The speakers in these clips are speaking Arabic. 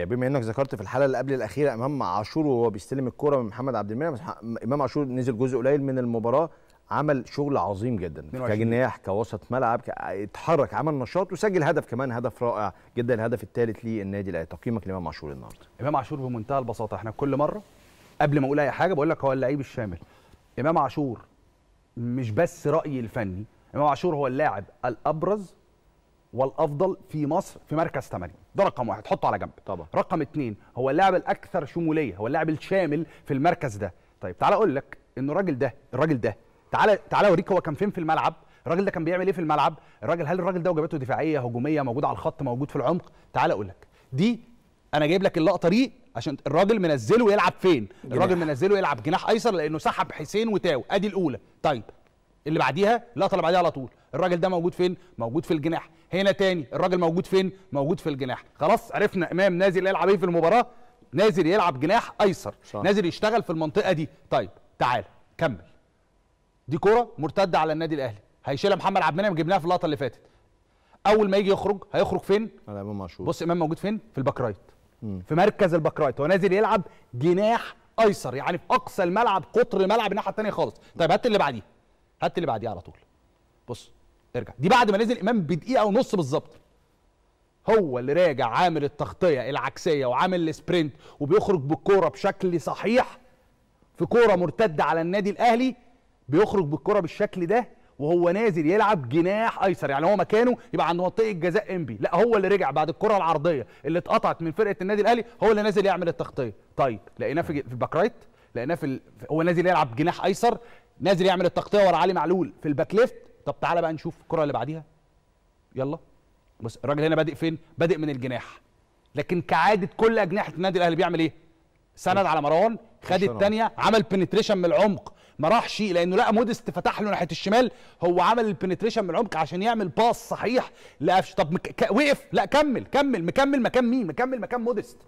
يعني بما انك ذكرت في الحلقه اللي قبل الاخيره امام عاشور وهو بيستلم الكوره من محمد عبد المنعم امام عاشور نزل جزء قليل من المباراه عمل شغل عظيم جدا كجناح كوسط ملعب اتحرك عمل نشاط وسجل هدف كمان هدف رائع جدا الهدف الثالث للنادي الاهلي تقييمك لامام عاشور النهارده امام عاشور بمنتهى البساطه احنا كل مره قبل ما اقول اي حاجه بقول لك هو اللعيب الشامل امام عاشور مش بس رايي الفني امام عاشور هو اللاعب الابرز والافضل في مصر في مركز 8 ده رقم واحد حطه على جنب طبعا رقم اثنين هو اللاعب الاكثر شموليه هو اللاعب الشامل في المركز ده طيب تعالى اقول لك ان الراجل ده الراجل ده تعالى تعالى اوريك هو كان فين في الملعب الراجل ده كان بيعمل ايه في الملعب الراجل هل الراجل ده وجباته دفاعيه هجوميه موجود على الخط موجود في العمق تعالى اقول لك دي انا جايب لك اللقطه دي عشان الراجل منزله يلعب فين الراجل منزله يلعب جناح ايسر لانه سحب حسين وتاو ادي الاولى طيب اللي بعديها اللقطه اللي بعديها على طول الراجل ده موجود فين موجود في الجناح هنا تاني الراجل موجود فين موجود في الجناح خلاص عرفنا امام نازل يلعب ايه في المباراه نازل يلعب جناح ايسر صح. نازل يشتغل في المنطقه دي طيب تعال كمل دي كره مرتده على النادي الاهلي هيشيلها محمد عبد المنعم جبناها في اللقطه اللي فاتت اول ما يجي يخرج هيخرج فين على امام عاشور بص امام موجود فين في الباك رايت في مركز الباك رايت هو نازل يلعب جناح ايسر يعني في اقصى الملعب قطر الملعب الناحيه الثانيه خالص طيب هات اللي بعديه هات اللي بعديه على طول بص ارجع دي بعد ما نزل امام بدقيقه ونص بالظبط هو اللي راجع عامل التغطيه العكسيه وعامل السبرنت وبيخرج بالكوره بشكل صحيح في كوره مرتده على النادي الاهلي بيخرج بالكوره بالشكل ده وهو نازل يلعب جناح ايسر يعني هو مكانه يبقى عند منطقه جزاء انبي لا هو اللي رجع بعد الكره العرضيه اللي اتقطعت من فرقه النادي الاهلي هو اللي نازل يعمل التغطيه طيب لقيناه في الباك رايت لقيناه في ال... هو نازل يلعب جناح ايسر نازل يعمل التغطيه ورا علي معلول في الباك ليفت طب تعالى بقى نشوف الكره اللي بعديها يلا بص الراجل هنا بادئ فين بادئ من الجناح لكن كعاده كل اجنحه النادي الاهلي بيعمل ايه سند على مروان خد الثانيه عمل بنتريشن من العمق ما راحش لانه لقى مودست فتح له ناحيه الشمال هو عمل البنتريشن من العمق عشان يعمل باص صحيح لقفش طب مك... ك... وقف لا كمل كمل مكمل مكان مين مكمل مكان مودست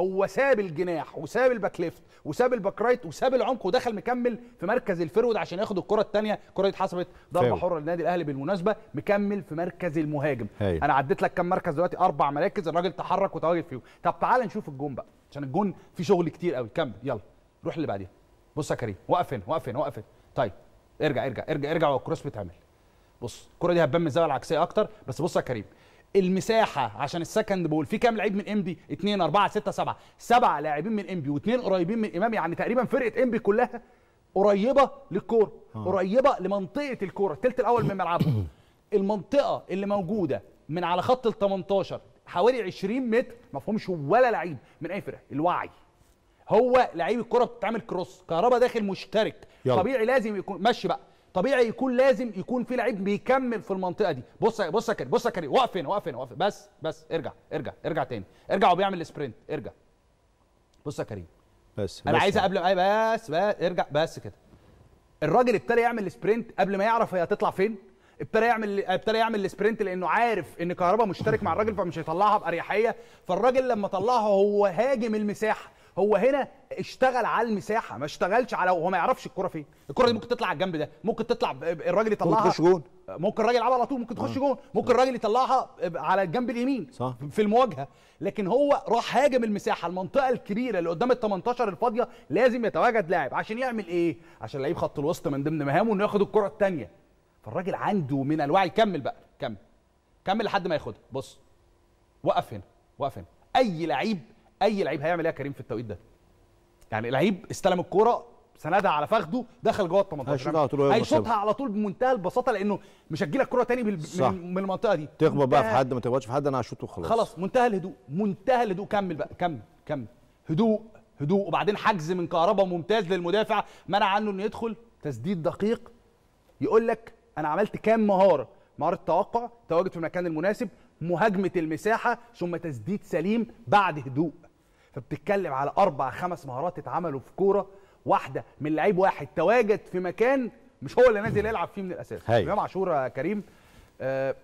هو ساب الجناح وساب الباك ليفت وساب الباك رايت وساب العمق ودخل مكمل في مركز الفرود عشان ياخد الكره الثانيه الكره دي اتحسبت ضربه حره للنادي الاهلي بالمناسبه مكمل في مركز المهاجم هي. انا عديت لك كام مركز دلوقتي اربع مراكز الراجل تحرك وتواجد فيهم طب تعال نشوف الجون بقى عشان الجون فيه شغل كتير قوي كمل يلا روح اللي بعديها بص يا كريم وقف هنا وقف هنا وقف هنا طيب ارجع ارجع ارجع ارجع والكروس بتعمل بص الكره دي هتبان من الزاويه العكسيه اكتر بس بص يا كريم المساحه عشان السكند بول في كام لعيب من انبي 2 4 6 7 سبع لاعبين من انبي واثنين قريبين من امام يعني تقريبا فرقه انبي كلها قريبه للكوره قريبه لمنطقه الكوره الثلث الاول من ملعبهم المنطقه اللي موجوده من على خط ال 18 حوالي 20 متر ما فيهمش ولا لعيب من اي فرقه الوعي هو لعيب الكره بتتعمل كروس كهربا داخل مشترك يلا. طبيعي لازم يكون ماشي بقى طبيعي يكون لازم يكون في لعيب بيكمل في المنطقه دي بص بص يا كريم بص يا كريم وقف هنا وقف هنا وقف بس بس ارجع ارجع ارجع تاني ارجع وبيعمل سبرنت ارجع بص يا كريم بس انا عايز يعني. قبل ما بس بس ارجع بس كده الراجل ابتدى يعمل سبرنت قبل ما يعرف هي هتطلع فين ابتدى يعمل ابتدى يعمل السبرنت لانه عارف ان كهربا مشترك مع الراجل فمش هيطلعها باريحيه فالراجل لما طلعها هو هاجم المساحه هو هنا اشتغل على المساحه ما اشتغلش على هو ما يعرفش الكره فين الكره دي ممكن تطلع على الجنب ده ممكن تطلع الراجل يطلعها ممكن تخش جون ممكن الراجل يلعبها على طول ممكن تخش آه. جون ممكن الراجل يطلعها على الجنب اليمين صح. في المواجهه لكن هو راح هاجم المساحه المنطقه الكبيره اللي قدام ال 18 الفاضيه لازم يتواجد لاعب عشان يعمل ايه عشان لعيب خط الوسط من ضمن مهامه انه ياخد الكره الثانيه فالراجل عنده من الوعي كمل بقى كمل كمل لحد ما ياخدها بص وقف هنا وقف هنا اي لعيب اي لعيب هيعمل ايه يا كريم في التوقيت ده يعني لعيب استلم الكوره سندها على فخده دخل جوه ال 18 هيشوطها على طول بمنتهى البساطه لانه مش هتجيلك كوره تاني بال... صح. من المنطقه دي تخبط بقى في حد ما تخبطش في حد انا هشوطه وخلاص خلاص منتهى الهدوء منتهى الهدوء كمل بقى كمل كمل هدوء هدوء وبعدين حجز من كهربا ممتاز للمدافع منع عنه انه يدخل تسديد دقيق يقول لك انا عملت كام مهاره مهاره توقع تواجد في المكان المناسب مهاجمه المساحه ثم تسديد سليم بعد هدوء فبتتكلم على اربع خمس مهارات اتعملوا في كوره واحده من لعيب واحد تواجد في مكان مش هو اللي نازل يلعب فيه من الاساس امام عاشور يا كريم آه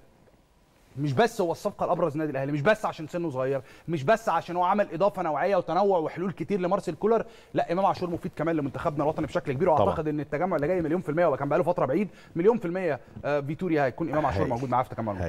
مش بس هو الصفقه الابرز نادي الاهلي مش بس عشان سنه صغير مش بس عشان هو عمل اضافه نوعيه وتنوع وحلول كتير لمارسيل كولر لا امام عاشور مفيد كمان لمنتخبنا الوطني بشكل كبير واعتقد ان التجمع اللي جاي مليون في الميه وكان بقاله فتره بعيد مليون في الميه آه فيتوريا هيكون امام عاشور موجود معاه في تجمع